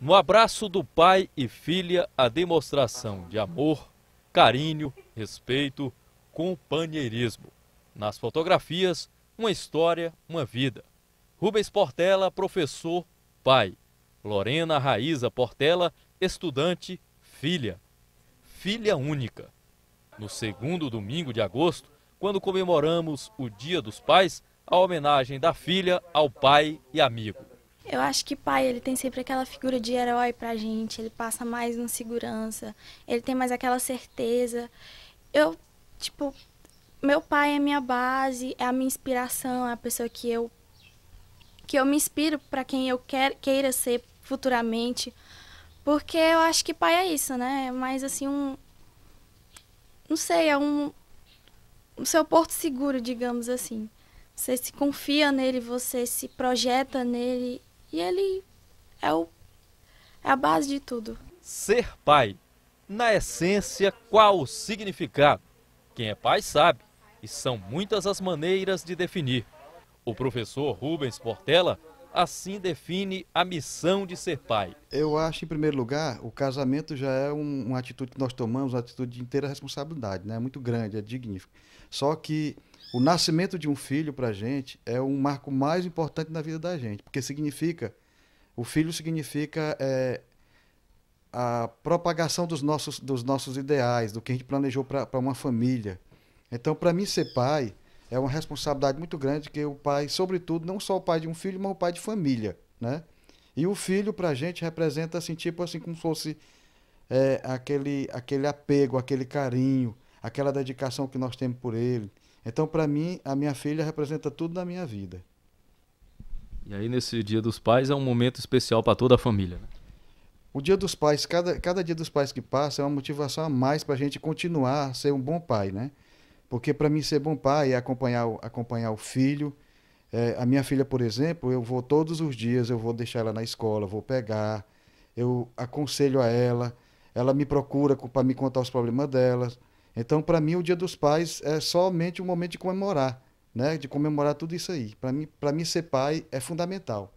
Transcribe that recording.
No abraço do pai e filha, a demonstração de amor, carinho, respeito, companheirismo. Nas fotografias, uma história, uma vida. Rubens Portela, professor, pai. Lorena Raíza Portela, estudante, filha. Filha única. No segundo domingo de agosto, quando comemoramos o Dia dos Pais, a homenagem da filha ao pai e amigo. Eu acho que pai, ele tem sempre aquela figura de herói pra gente, ele passa mais no segurança, ele tem mais aquela certeza. Eu, tipo, meu pai é minha base, é a minha inspiração, é a pessoa que eu que eu me inspiro para quem eu quer, queira ser futuramente. Porque eu acho que pai é isso, né? É mais assim um não sei, é um o seu porto seguro, digamos assim. Você se confia nele, você se projeta nele e ele é, o, é a base de tudo. Ser pai, na essência, qual o significado? Quem é pai sabe, e são muitas as maneiras de definir. O professor Rubens Portela assim define a missão de ser pai. Eu acho, em primeiro lugar, o casamento já é um, uma atitude que nós tomamos, uma atitude de inteira responsabilidade, né? muito grande, é dignífico. Só que o nascimento de um filho para a gente é um marco mais importante na vida da gente, porque significa, o filho significa é, a propagação dos nossos, dos nossos ideais, do que a gente planejou para uma família. Então, para mim, ser pai é uma responsabilidade muito grande que o pai, sobretudo, não só o pai de um filho, mas o pai de família, né? E o filho, para a gente, representa, assim, tipo assim, como se fosse é, aquele, aquele apego, aquele carinho, aquela dedicação que nós temos por ele. Então, para mim, a minha filha representa tudo na minha vida. E aí, nesse Dia dos Pais, é um momento especial para toda a família, né? O Dia dos Pais, cada, cada Dia dos Pais que passa é uma motivação a mais para a gente continuar a ser um bom pai, né? Porque para mim ser bom pai é acompanhar, acompanhar o filho. É, a minha filha, por exemplo, eu vou todos os dias, eu vou deixar ela na escola, vou pegar, eu aconselho a ela, ela me procura para me contar os problemas dela. Então, para mim, o Dia dos Pais é somente um momento de comemorar, né? de comemorar tudo isso aí. Para mim, mim, ser pai é fundamental.